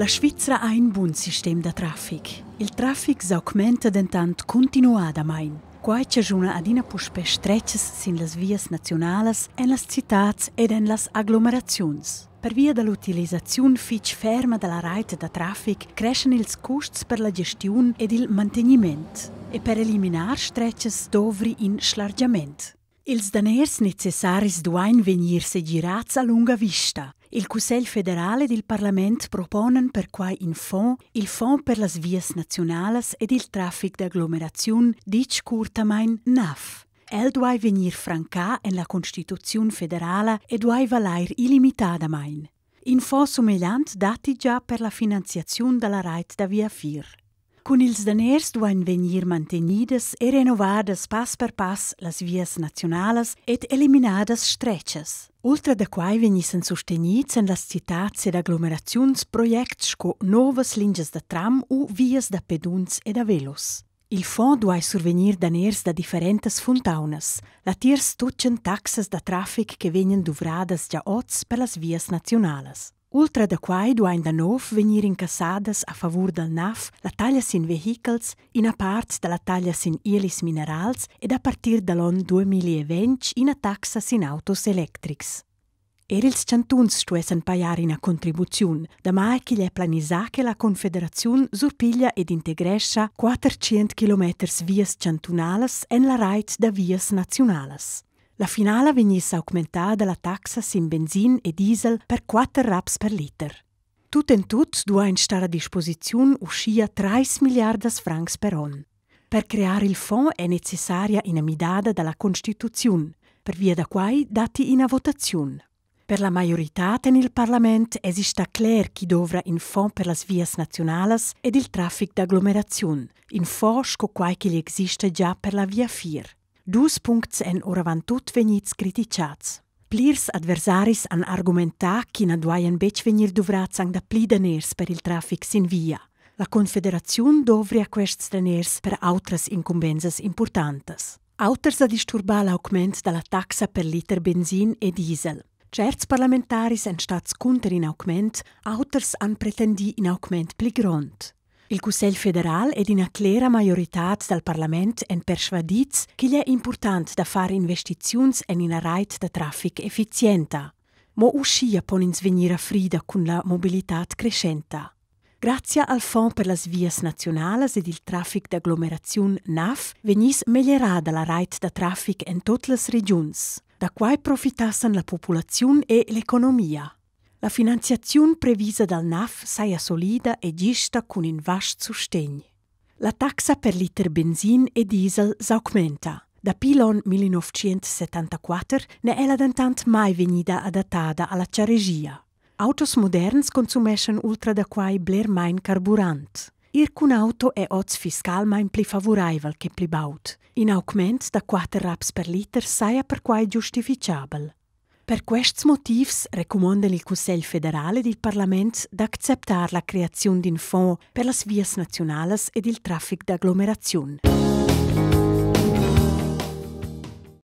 La Svizzera ha un buon sistema di traffico. Il traffico aumenta dentant continua da main. Quai c'è una adina puspe strecces sin las vias nazionales, en las citats ed en Per via dell'utilizzazione fitch ferma della rete di traffico, crescono i costi per la gestione ed il mantenimento e per eliminare strecces dovri in slargiamento. I daners necessari duain venire segirats a lunga vista, il Consiglio federale del Parlamento propone per quai in fond il Fond per le vie nazionali ed il Traffic d'Agglomerazione, dic curtamain NAF. El duai venir franca en la Constituzione federale e duai valair illimitata main. In fond somigliant dati già per la finanziazione della Reit da Via Fir. Con ils daners duan venir mantenidas e renovadas pas per pas las vías nacionales et eliminadas streches. Ultra de quai venían sostenidas en las citats ed aglomeraciones proyectos con novas líneas de tram u vías de peduns e de velos. Il fond duai survenir daners da diferentes fontaunas, la tiers touchent taxas da traffic que venían duvradas già ots per las vías nacionales. Ultra da quai duain da nov venir incassadas a favor del NAF la taglia sin vehicles in a part della taglia sin ielis minerals ed a partir dall'on 2020 in a taxa sin autos electrics. Er ils cantuns stuessen pagar in a contribuziun, da mai che gli è planisa che la Confederazione surpiglia ed integrescia 400 km vias cantunales en la reit da vias nazionales. La finale venisse aumentata la taxa in benzina e diesel per 4 raps per liter. Tut en tut due in star a disposizione uscia 3 miliardi di francs per on. Per creare il fondo è necessaria una midada dalla Costituzione, per via da quai dati in votazione. Per la maggiorità nel Parlamento esiste cler chi dovrà in fondo per le vie nazionali ed il traffico d'agglomerazione, in fondo con quai che esiste già per la via FIR. dus puncts en oravantut veniți criticați. Plirs adversaris an argumenta china duaien bec venir duvrat sang da plideners per il traffic sin via. La Confederation dovria quest treners per autras incumbenses importantes. Autors a disturbar l'augment de la taxa per liter benzin e diesel. Certs parlamentaris en stats cunter in augment, autors an pretendi in augment pli grond. Il Consell Federal è in clara maggiorità dal Parlamento e persuadit che è importante da fare investizioni in una rete di traffico efficiente. Ma uscia pon ins venire a frida con la mobilità crescente. Grazie al Fondo per le Vie Nazionali ed il traffico d'agglomerazione NAF venis migliorata la rete di traffico in tutte le regioni, da cui profittassero la popolazione e l'economia. La finanziazione prevista dal NAF sia solida e gista con un vasto sostegno. La taxa per liter benzina e diesel s'augmenta. Da pilon 1974 ne è la dantant mai venida adattata alla ciaregia. Autos moderns consumeschen ultra da quai bler main carburant. Ir cun auto è oz fiscal main pli favoreivel che pli baut. In augment da 4 raps per liter saja per quai giustificabile. Per questi motivi, recomanda il Consiglio federale del Parlamento di accettare la creazione di un fondo per le vie nazionali e il traffico d'agglomerazione.